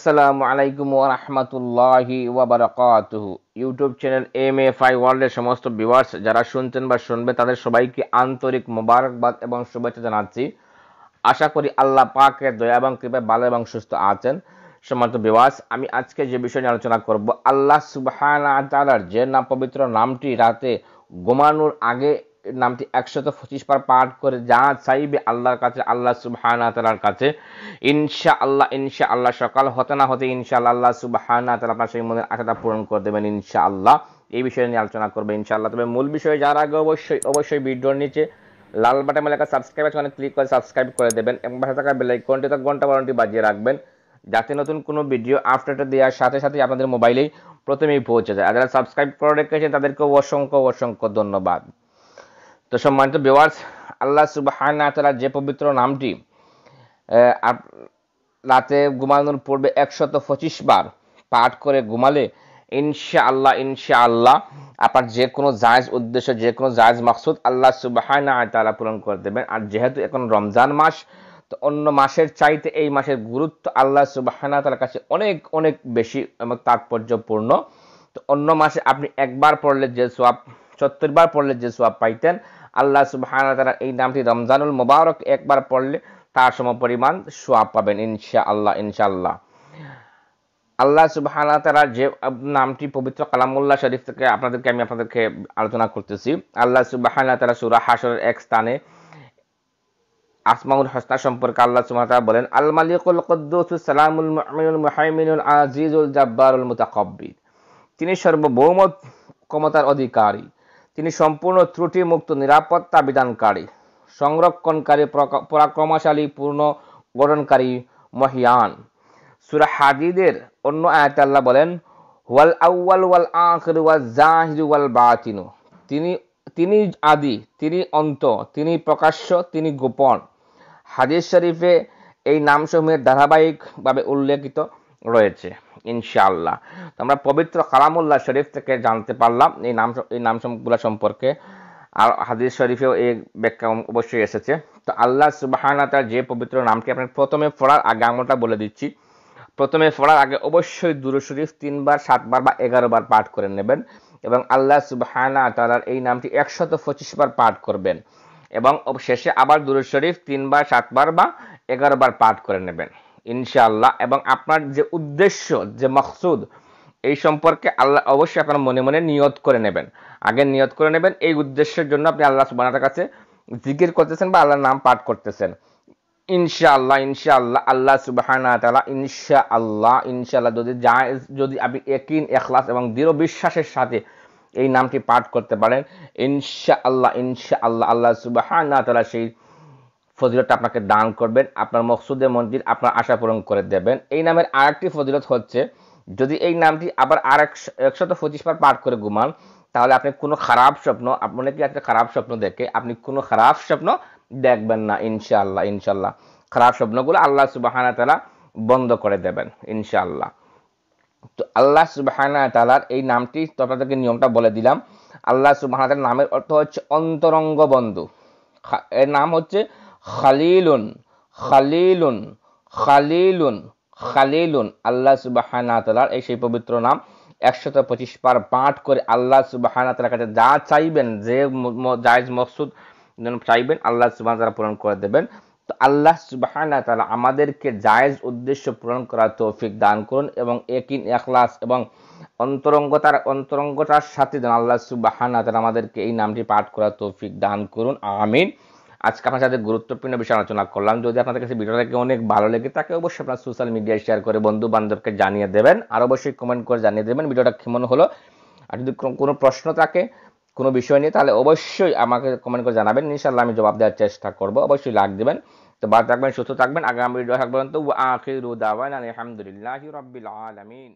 আসসালামু আলাইকুম ওয়া ওয়া বারাকাতুহু YouTube channel M F I ওয়ার্ল্ডের সমস্ত ভিউয়ার্স যারা শুনছেন বা শুনবে তাদের সবাইকে আন্তরিক মোবারকবাদ এবং শুভেচ্ছা জানাচ্ছি আশা করি আল্লাহ পাকের দয়া এবং কৃপায় ভালো এবং সুস্থ আছেন সমস্ত ভিউয়ার্স আমি আজকে যে বিষয় নিয়ে আলোচনা করব আল্লাহ তাআলার যে নাম পবিত্র নামটি রাতে ঘুমানোর আগে নামটি একশত পঁচিশ বার পাঠ করে যা চাইবে আল্লাহর কাছে আল্লাহ সুবহানা তালার কাছে ইনশা আল্লাহ ইনশা আল্লাহ সকাল হতে না হতে ইনশা আল্লাহ সুবহানা তালা আপনার সেই মনের আশাটা পূরণ করে দেবেন ইনশা আল্লাহ এই বিষয়ে নিয়ে আলোচনা করবে ইনশাআল্লাহ তবে মূল বিষয়ে যার আগে অবশ্যই অবশ্যই ভিডিওর নিচে লাল বাটন লেখা সাবস্ক্রাইব আছে ক্লিক মানে করে সাবস্ক্রাইব করে দেবেন এবং পাশে থাকা বেলাইকনটি তো ঘন্টা বারণটি বাজিয়ে রাখবেন যাতে নতুন কোনো ভিডিও আপডেট দেওয়ার সাথে সাথে আপনাদের মোবাইলেই প্রথমেই পৌঁছে যায় আর যারা সাবস্ক্রাইব করে রেখেছেন তাদেরকেও অসংখ্য অসংখ্য ধন্যবাদ তো সম্মানিত বেওয়ার্স আল্লাহ সুবাহ যে পবিত্র নামটি রাতে ঘুমানোর পূর্বে একশত পঁচিশ বার পাঠ করে ঘুমালে ইনশা আল্লাহ ইনশা আল্লাহ আপনার যে কোনো জায়জ উদ্দেশ্য যে কোনো জায়জ মাকসুদ আল্লাহ সুবাহানা তালা পূরণ করে দেবেন আর যেহেতু এখন রমজান মাস তো অন্য মাসের চাইতে এই মাসের গুরুত্ব আল্লাহ সুবাহানা তালার কাছে অনেক অনেক বেশি এবং তাৎপর্যপূর্ণ তো অন্য মাসে আপনি একবার পড়লে যে সোয়াব সত্তর বার পড়লে যে সোয়াব পাইতেন আল্লাহ সুবাহ তারা এই নামটি রমজানুল মোবারক একবার পড়লে তার সম পরিমাণ সোয়াব পাবেন ইনশা আল্লাহ ইনশাআল্লাহ আল্লাহ সুবাহ তারা যে নামটি পবিত্র কালামুল্লাহ শরীফ থেকে আপনাদেরকে আমি আপনাদেরকে আলোচনা করতেছি আল্লাহ সুবাহ তারা সুরা হাসরের এক স্থানে আসমাউল হসনা সম্পর্কে আল্লাহ সুবাহ বলেন আল মালিকুল কদ্দুস সালামুল মুমিনুল মুহাইমিনুল আজিজুল জাব্বারুল মুতাকাব্বির তিনি সর্বভৌম ক্ষমতার অধিকারী তিনি সম্পূর্ণ ত্রুটিমুক্ত নিরাপত্তা বিধানকারী সংরক্ষণকারী পরাক্রমশালী পূর্ণ গঠনকারী মহিয়ান সুরা হাদিদের অন্য আয়াতাল্লাহ বলেন ওয়াল আউ্ল ওয়াল আখর ওয়াল জাহির ওয়াল বাতিনু তিনি তিনি আদি তিনি অন্ত তিনি প্রকাশ্য তিনি গোপন হাদিস শরীফে এই নামসমূহের ধারাবাহিকভাবে উল্লেখিত রয়েছে ইনশাআল্লাহ আমরা পবিত্র কালামুল্লাহ শরীফ থেকে জানতে পারলাম এই নাম এই নামগুলো সম্পর্কে আর হাদিস শরীফেও এই ব্যাখ্যা অবশ্যই এসেছে তো আল্লাহ সুবাহানাতার যে পবিত্র নামটি আপনার প্রথমে পড়ার আগে আমলটা বলে দিচ্ছি প্রথমে পড়ার আগে অবশ্যই দুরু শরীফ তিনবার সাতবার বা এগারোবার পাঠ করে নেবেন এবং আল্লাহ সুবাহানা তালার এই নামটি একশত পঁচিশবার পাঠ করবেন এবং শেষে আবার দুরু শরীফ তিনবার সাতবার বা এগারোবার পাঠ করে নেবেন ইনশাআল্লাহ এবং আপনার যে উদ্দেশ্য যে মকসুদ এই সম্পর্কে আল্লাহ অবশ্যই আপনার মনে মনে নিয়ত করে নেবেন আগে নিয়ত করে নেবেন এই উদ্দেশ্যের জন্য আপনি আল্লাহ সুবাহ কাছে জিকির করতেছেন বা আল্লাহর নাম পাঠ করতেছেন ইনশাআল্লাহ ইনশাআল্লাহ আল্লাহ সুবাহানা তালা ইনশা আল্লাহ ইনশাআল্লাহ যদি যা যদি আপনি একিন এখলাস এবং দৃঢ় বিশ্বাসের সাথে এই নামটি পাঠ করতে পারেন ইনশাআল্লাহ ইনশাআল্লাহ আল্লাহ সুবাহানা তালা সেই ফজিলতটা আপনাকে দান করবেন আপনার মকসুদে মন্দির আপনার আশা পূরণ করে দেবেন এই নামের আরেকটি ফজিলত হচ্ছে যদি এই নামটি আবার আর একশত পঁচিশ বার পাঠ করে ঘুমান তাহলে আপনি কোনো খারাপ স্বপ্ন কি একটা খারাপ স্বপ্ন দেখে আপনি কোনো খারাপ স্বপ্ন দেখবেন না ইনশাআল্লাহ ইনশাল্লাহ খারাপ স্বপ্নগুলো আল্লাহ সুবাহানা তালা বন্ধ করে দেবেন ইনশাআল্লাহ তো আল্লাহ সুবাহানা তালার এই নামটি তো আপনাদেরকে নিয়মটা বলে দিলাম আল্লাহ সুবাহানা তালার নামের অর্থ হচ্ছে অন্তরঙ্গ বন্ধু এর নাম হচ্ছে খালিলুন খালিলুন খালিলুন খালিলুন আল্লাহ সুবাহানা তালার এই সেই পবিত্র নাম একশত পঁচিশ বার পাঠ করে আল্লাহ সুবাহানা তালার কাছে যা চাইবেন যে জায়জ মকসুদ চাইবেন আল্লাহ সুবাহ তালা পূরণ করে দেবেন তো আল্লাহ সুবাহানা তালা আমাদেরকে জায়জ উদ্দেশ্য পূরণ করার তৌফিক দান করুন এবং একিন এখলাস এবং অন্তরঙ্গতার অন্তরঙ্গতার সাথে যেন আল্লাহ সুবাহানা তালা আমাদেরকে এই নামটি পাঠ করার তৌফিক দান করুন আমিন আজকে আপনার সাথে গুরুত্বপূর্ণ বিষয় আলোচনা করলাম যদি আপনাদের কাছে ভিডিওটাকে অনেক ভালো লেগে থাকে অবশ্যই আপনার সোশ্যাল মিডিয়ায় শেয়ার করে বন্ধু বান্ধবকে জানিয়ে দেবেন আর অবশ্যই কমেন্ট করে জানিয়ে দেবেন ভিডিওটা কেমন হলো আর যদি কোনো প্রশ্ন থাকে কোনো বিষয় নিয়ে তাহলে অবশ্যই আমাকে কমেন্ট করে জানাবেন ইনশাল্লাহ আমি জবাব দেওয়ার চেষ্টা করব অবশ্যই লাগ দেবেন তো ভালো থাকবেন সুস্থ থাকবেন আগামী ভিডিও থাকবেন তো আখির আলহামদুলিল্লাহ রবিল আলমিন